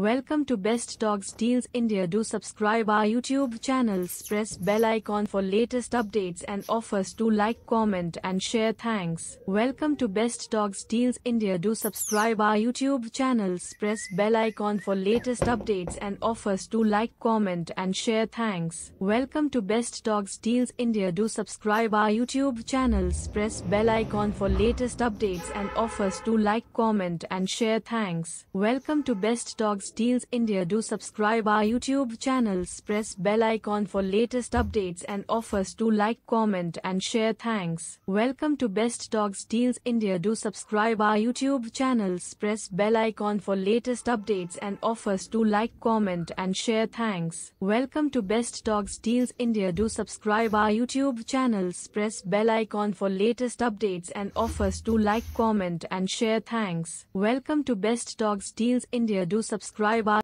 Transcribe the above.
Welcome to Best Dogs Deals India. Do subscribe our YouTube channels, press bell icon for latest updates and offers. Do like, comment and share. Thanks. Welcome to Best Dogs Deals India. Do subscribe our YouTube channels, press bell icon for latest updates and offers. Do like, comment and share. Thanks. Welcome to Best Dogs Deals India. Do subscribe our YouTube channels, press bell icon for latest updates and offers. Do like, comment and share. Thanks. Welcome to Best Dogs Steals India do subscribe our YouTube channels press bell icon for latest updates and offers to like comment and share thanks. Welcome to Best Dog Deals India do subscribe our YouTube channels press bell icon for latest updates and offers to like comment and share thanks. Welcome to Best Dog Deals India do subscribe our YouTube channels press bell icon for latest updates and offers to like comment and share thanks. Welcome to Best Dog Deals India do subscribe subscribe